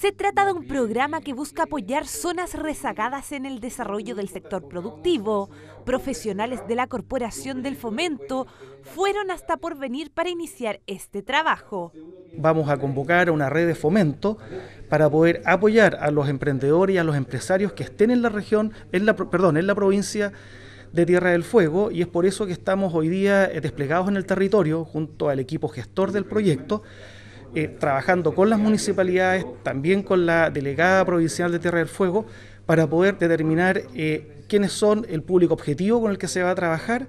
Se trata de un programa que busca apoyar zonas rezagadas en el desarrollo del sector productivo. Profesionales de la Corporación del pues, Fomento pues, fueron pues, hasta por venir para iniciar este trabajo. Vamos a convocar a una red de fomento para poder apoyar a los emprendedores y a los empresarios que estén en la región, en la, perdón, en la provincia de Tierra del Fuego y es por eso que estamos hoy día eh, desplegados en el territorio junto al equipo gestor del proyecto eh, trabajando con las municipalidades, también con la delegada provincial de Tierra del Fuego, para poder determinar eh, quiénes son el público objetivo con el que se va a trabajar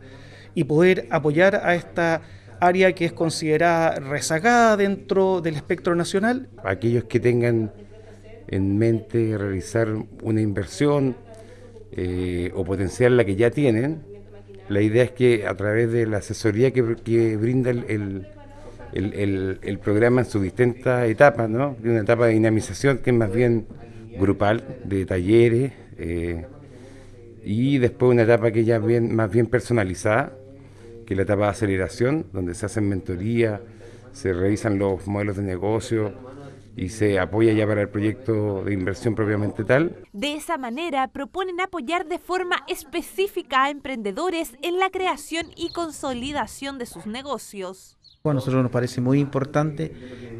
y poder apoyar a esta área que es considerada rezagada dentro del espectro nacional. Aquellos que tengan en mente realizar una inversión eh, o potenciar la que ya tienen, la idea es que a través de la asesoría que, brinda el, el, el, el, programa en sus distintas etapas, ¿no? De una etapa de dinamización que es más bien grupal, de talleres, eh, y después una etapa que ya es bien, más bien personalizada, que es la etapa de aceleración, donde se hacen mentoría, se revisan los modelos de negocio, y se apoya ya para el proyecto de inversión propiamente tal. De esa manera, proponen apoyar de forma específica a emprendedores en la creación y consolidación de sus negocios. A nosotros nos parece muy importante,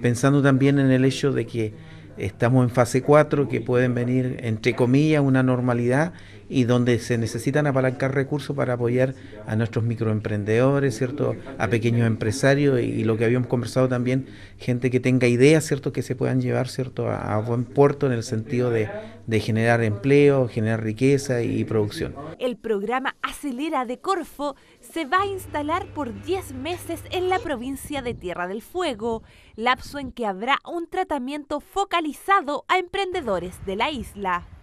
pensando también en el hecho de que estamos en fase 4, que pueden venir, entre comillas, una normalidad y donde se necesitan apalancar recursos para apoyar a nuestros microemprendedores, ¿cierto? A pequeños empresarios y, lo que habíamos conversado también, gente que tenga ideas, ¿cierto? Que se puedan llevar, ¿cierto? A, buen puerto en el sentido de, generar empleo, generar riqueza y, y producción. El programa Acelera de Corfo se va a instalar por 10 meses en la provincia de Tierra del Fuego, lapso en que habrá un tratamiento focalizado a emprendedores de la isla.